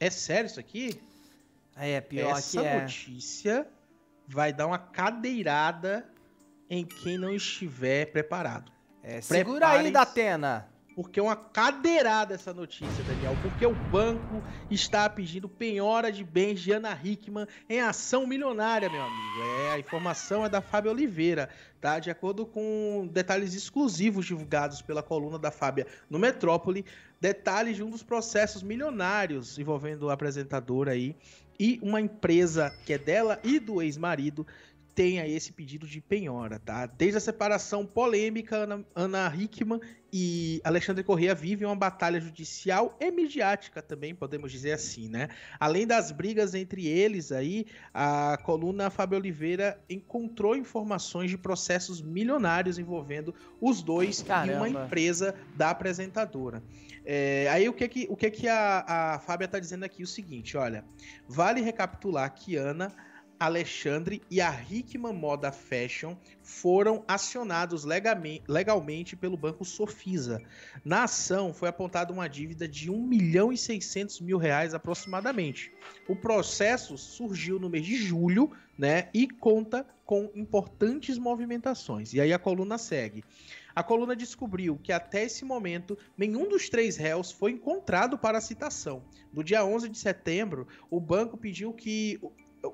é sério isso aqui? É, pior Essa que é. Essa notícia vai dar uma cadeirada em quem não estiver preparado. É, segura aí, Datena porque é uma cadeirada essa notícia, Daniel, porque o banco está pedindo penhora de bens de Ana Hickman em ação milionária, meu amigo. É, a informação é da Fábio Oliveira, tá? De acordo com detalhes exclusivos divulgados pela coluna da Fábia no Metrópole, detalhes de um dos processos milionários envolvendo a apresentadora aí e uma empresa que é dela e do ex-marido tem aí esse pedido de penhora, tá? Desde a separação polêmica, Ana, Ana Hickman e Alexandre Correa vivem uma batalha judicial e midiática também, podemos dizer assim, né? Além das brigas entre eles aí, a coluna Fábio Oliveira encontrou informações de processos milionários envolvendo os dois Caramba. e uma empresa da apresentadora. É, aí o que é que, o que, é que a, a Fábia tá dizendo aqui? O seguinte, olha, vale recapitular que Ana Alexandre e a Hickman Moda Fashion foram acionados legalmente pelo banco Sofisa. Na ação foi apontada uma dívida de 1 milhão e 600 mil reais aproximadamente. O processo surgiu no mês de julho, né, e conta com importantes movimentações. E aí a coluna segue. A coluna descobriu que até esse momento nenhum dos três réus foi encontrado para citação. No dia 11 de setembro, o banco pediu que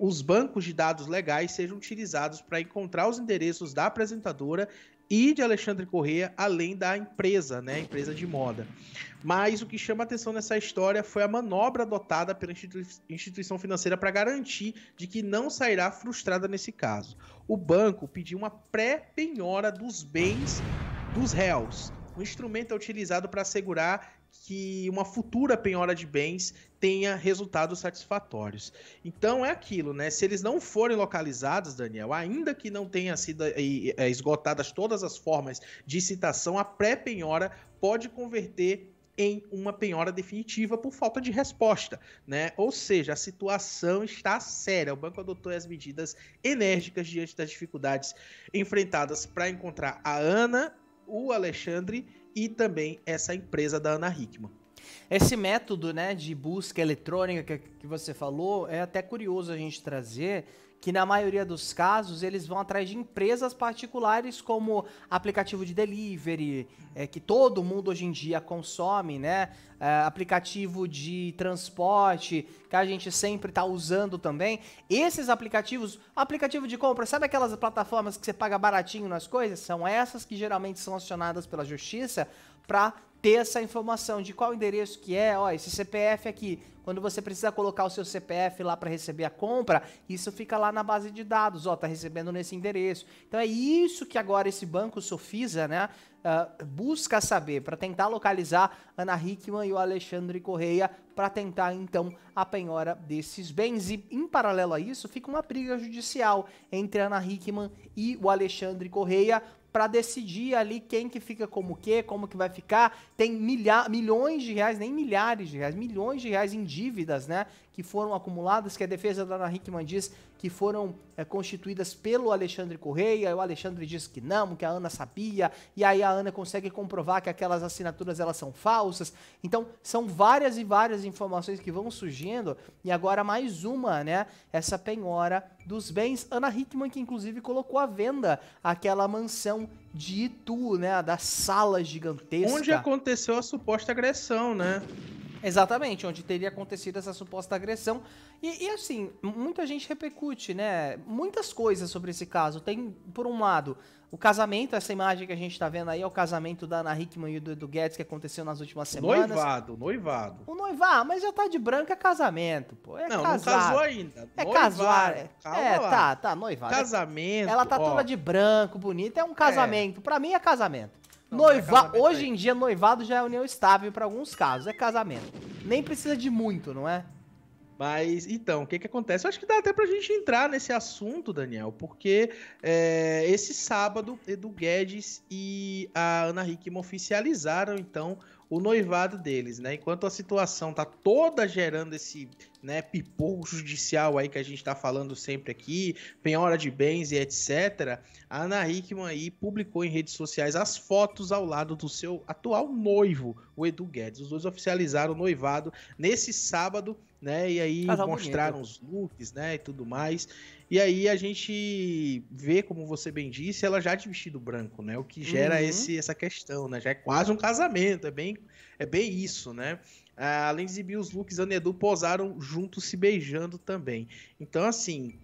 os bancos de dados legais sejam utilizados para encontrar os endereços da apresentadora e de Alexandre Correa, além da empresa, né, empresa de moda. Mas o que chama atenção nessa história foi a manobra adotada pela instituição financeira para garantir de que não sairá frustrada nesse caso. O banco pediu uma pré-penhora dos bens dos réus. O instrumento é utilizado para assegurar que uma futura penhora de bens tenha resultados satisfatórios. Então é aquilo, né? Se eles não forem localizados, Daniel, ainda que não tenha sido eh, eh, esgotadas todas as formas de citação, a pré-penhora pode converter em uma penhora definitiva por falta de resposta, né? Ou seja, a situação está séria. O banco adotou as medidas enérgicas diante das dificuldades enfrentadas para encontrar a Ana o Alexandre e também essa empresa da Ana Hickman. Esse método né, de busca eletrônica que, que você falou é até curioso a gente trazer, que na maioria dos casos eles vão atrás de empresas particulares como aplicativo de delivery, é, que todo mundo hoje em dia consome, né? É, aplicativo de transporte, que a gente sempre está usando também. Esses aplicativos, aplicativo de compra, sabe aquelas plataformas que você paga baratinho nas coisas? São essas que geralmente são acionadas pela justiça para ter essa informação de qual endereço que é, ó, esse CPF aqui. Quando você precisa colocar o seu CPF lá para receber a compra, isso fica lá na base de dados, ó, tá recebendo nesse endereço. Então é isso que agora esse banco Sofisa, né, uh, busca saber para tentar localizar Ana Hickman e o Alexandre Correia para tentar então a penhora desses bens. E em paralelo a isso, fica uma briga judicial entre Ana Hickman e o Alexandre Correia para decidir ali quem que fica como que, como que vai ficar. Tem milha, milhões de reais, nem milhares de reais, milhões de reais em dívidas, né? que foram acumuladas, que a defesa da Ana Hickman diz que foram é, constituídas pelo Alexandre Correia, o Alexandre diz que não, que a Ana sabia, e aí a Ana consegue comprovar que aquelas assinaturas elas são falsas. Então, são várias e várias informações que vão surgindo, e agora mais uma, né? Essa penhora dos bens. Ana Hickman, que inclusive colocou à venda aquela mansão de Itu, né? Da sala gigantesca. Onde aconteceu a suposta agressão, né? Exatamente, onde teria acontecido essa suposta agressão. E, e, assim, muita gente repercute, né? Muitas coisas sobre esse caso. Tem, por um lado, o casamento, essa imagem que a gente está vendo aí é o casamento da Ana Hickman e do Edu Guedes que aconteceu nas últimas semanas. Noivado, noivado. O noivado, ah, mas já tá de branco, é casamento, pô. É não, casado. não casou ainda. É casar. É, é tá, tá, noivado. Casamento. Ela tá ó. toda de branco, bonita, é um é. casamento. É. Para mim é casamento. É Noiva... É Hoje aí. Né? em dia, noivado já é união estável para alguns casos, é casamento. Nem precisa de muito, não é? Mas então, o que, que acontece? Eu acho que dá até pra gente entrar nesse assunto, Daniel, porque é, esse sábado, Edu Guedes e a Ana Hickman oficializaram, então, o noivado deles, né? Enquanto a situação tá toda gerando esse, né, pipoco judicial aí que a gente tá falando sempre aqui, penhora de bens e etc. A Ana Hickman aí publicou em redes sociais as fotos ao lado do seu atual noivo, o Edu Guedes. Os dois oficializaram o noivado nesse sábado, né? E aí mostraram bonito. os looks, né, e tudo mais. E aí a gente vê, como você bem disse, ela já de vestido branco, né? O que gera uhum. esse, essa questão, né? Já é quase um casamento, é bem, é bem isso, né? Ah, além de exibir os looks, Ana e Edu posaram juntos se beijando também. Então, assim,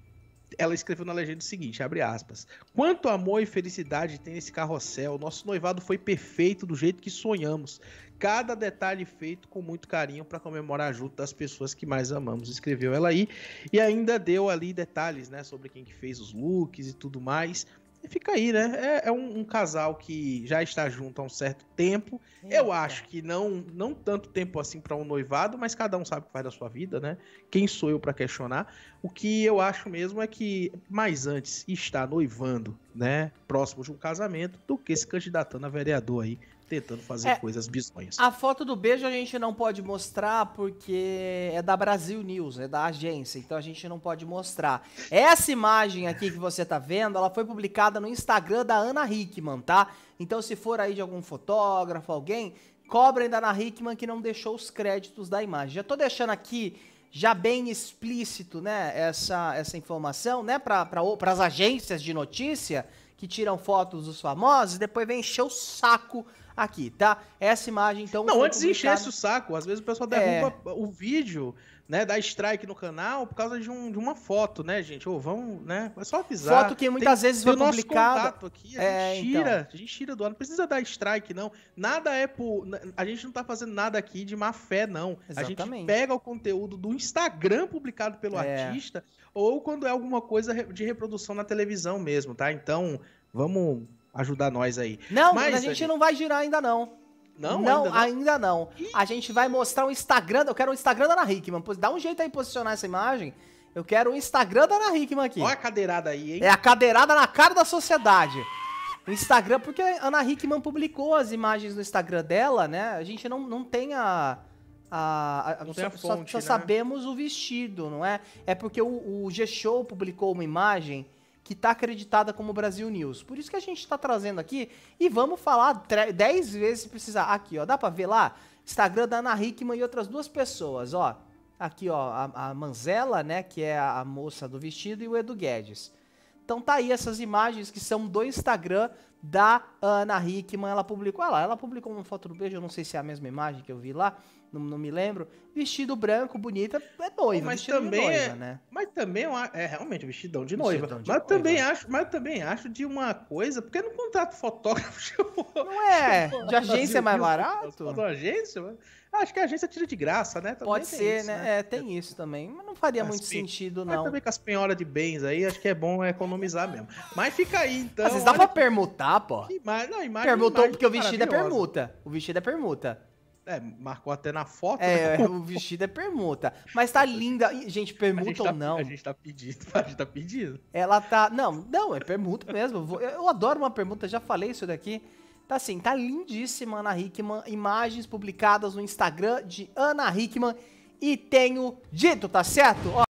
ela escreveu na legenda o seguinte, abre aspas. Quanto amor e felicidade tem nesse carrossel. Nosso noivado foi perfeito do jeito que sonhamos cada detalhe feito com muito carinho para comemorar junto das pessoas que mais amamos, escreveu ela aí. E ainda deu ali detalhes, né, sobre quem que fez os looks e tudo mais. E fica aí, né? É, é um, um, casal que já está junto há um certo tempo. Eita. Eu acho que não não tanto tempo assim para um noivado, mas cada um sabe o que faz da sua vida, né? Quem sou eu para questionar? O que eu acho mesmo é que mais antes está noivando né, próximo de um casamento do que se candidatando a vereador aí, tentando fazer é, coisas bizonhas. A foto do beijo a gente não pode mostrar porque é da Brasil News, é da agência, então a gente não pode mostrar. Essa imagem aqui que você tá vendo, ela foi publicada no Instagram da Ana Hickman, tá? Então se for aí de algum fotógrafo, alguém, cobrem da Ana Hickman que não deixou os créditos da imagem. Já tô deixando aqui já bem explícito né, essa, essa informação né, para pra, as agências de notícia que tiram fotos dos famosos, depois vem encher o saco aqui, tá? Essa imagem, então. Não, antes publicada... enchesse o saco. Às vezes o pessoal derruba é... o vídeo, né? Dá strike no canal por causa de, um, de uma foto, né, gente? Ou vamos, né? É só avisar. Foto que muitas tem, vezes foi publicada. aqui, a é, gente então. tira, então. a gente tira do ar. Não precisa dar strike, não. Nada é por. A gente não tá fazendo nada aqui de má fé, não. Exatamente. A gente pega o conteúdo do Instagram publicado pelo é. artista ou quando é alguma coisa de reprodução na televisão mesmo, tá? Então, vamos ajudar nós aí. Não, mas a gente, a não vai girar ainda não. Não, não, ainda não. Ainda não. A gente vai mostrar o Instagram. Eu quero o Instagram da Ana Hickman. Dá um jeito aí posicionar essa imagem. Eu quero o Instagram da Ana Hickman aqui. Olha a cadeirada aí, hein? É a cadeirada na cara da sociedade. O Instagram, porque a Ana Hickman publicou as imagens no Instagram dela, né? A gente não, não tem a. a, a não só, tem a fonte, só, só né? sabemos o vestido, não é? É porque o, o G-Show publicou uma imagem que está acreditada como Brasil News. Por isso que a gente está trazendo aqui e vamos falar 10 vezes se precisar. Aqui, ó, dá para ver lá? Instagram da Ana Hickman e outras duas pessoas, ó. Aqui, ó, a, a Manzela, né, que é a, moça do vestido, e o Edu Guedes. Então tá aí essas imagens que são do Instagram da Ana Hickman. Ela publicou, olha ah lá, ela publicou uma foto do beijo, eu não sei se é a mesma imagem que eu vi lá, não, não me lembro. Vestido branco, bonita, é noiva, mas também noiva, é, né? Mas também é, realmente vestidão de noiva. Vestidão de mas, noiva. Também acho, mas também acho de uma coisa, porque não contrato fotógrafo. Chamou, não é? Chamou, de agência é mais barato? De agência, Acho que a agência tira de graça, né? Também Pode ser, isso, né? né? É, tem isso também. Mas não faria muito sentido, não. Mas também com as penhoras de bens aí, acho que é bom economizar mesmo. Mas fica aí, então. Às vezes dá pra permutar, pô. Ima... Não, imagem, Permutou imagem porque o vestido é permuta. O vestido é permuta. É, marcou até na foto. É, né? É, o vestido é permuta. Mas tá linda. Gente, permuta gente tá, ou não? A gente tá pedindo, a gente tá pedindo. Ela tá. Não, não, é permuta mesmo. Eu adoro uma permuta, já falei isso daqui. Tá assim, tá lindíssima Ana Hickman. Imagens publicadas no Instagram de Ana Hickman. E tenho dito, tá certo? Ó.